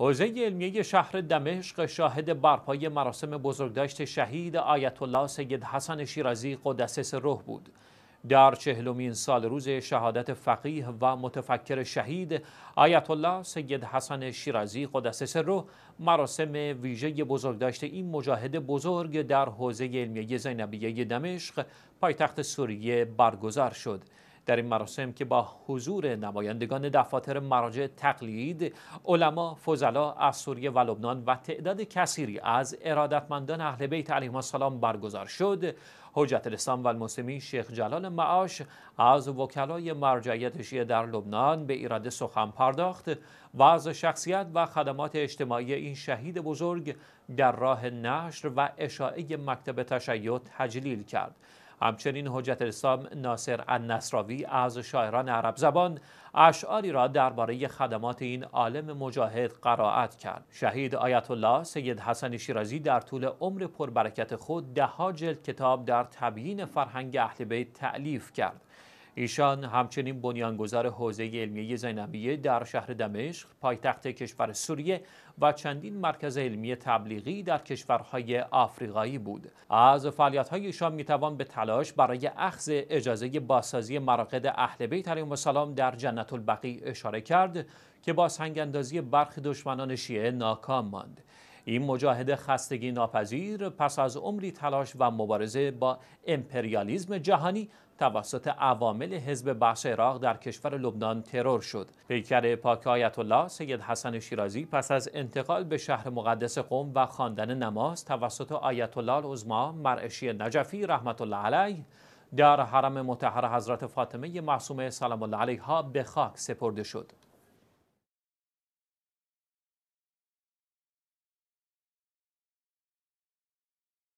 حوزه علمیه شهر دمشق شاهد برپای مراسم بزرگداشت شهید آیت الله سید حسن شیرازی قدس روح بود. در چهلمین سال روز شهادت فقیه و متفکر شهید آیت الله سید حسن شیرازی قدس روح مراسم ویژه بزرگداشت این مجاهد بزرگ در حوزه علمیه زینبیه دمشق پایتخت سوریه برگزار شد. در این مراسم که با حضور نمایندگان دفاتر مراجع تقلید علما فضلا از سوریه و لبنان و تعداد کثیری از ارادتمندان اهل بیت علیهم السلام برگزار شد حجت الاسلام و المسلمین شیخ جلال معاش از وکلای مرجعیت شیعه در لبنان به ایراد سخن پرداخت و از شخصیت و خدمات اجتماعی این شهید بزرگ در راه نشر و اشاعه مکتب تشیع تجلیل کرد همچنین حجت الاسلام ناصر النصراوی از شاعران عرب زبان اشعاری را درباره خدمات این عالم مجاهد قرائت کرد شهید آیت الله سید حسن شیرازی در طول عمر پربرکت خود ها جلد کتاب در تبیین فرهنگ اهل بیت تعلیف کرد ایشان همچنین بنیانگذار حوزه علمیه زینبیه در شهر دمشق، پایتخت کشور سوریه و چندین مرکز علمی تبلیغی در کشورهای آفریقایی بود. از فعالیت‌های ایشان میتوان به تلاش برای اخذ اجازه بازسازی مراقد اهل بیت علیهم السلام در جنت البقیع اشاره کرد که با سنگاندازی برخ دشمنان شیعه ناکام ماند. این مجاهد خستگی ناپذیر پس از عمری تلاش و مبارزه با امپریالیزم جهانی توسط عوامل حزب بحث عراق در کشور لبنان ترور شد. پیکر پاک آیت الله سید حسن شیرازی پس از انتقال به شهر مقدس قوم و خواندن نماز توسط آیت الله العظما مرعشی نجفی رحمت الله علیه در حرم متحر حضرت فاطمه معصومه سلام الله علیها به خاک سپرده شد.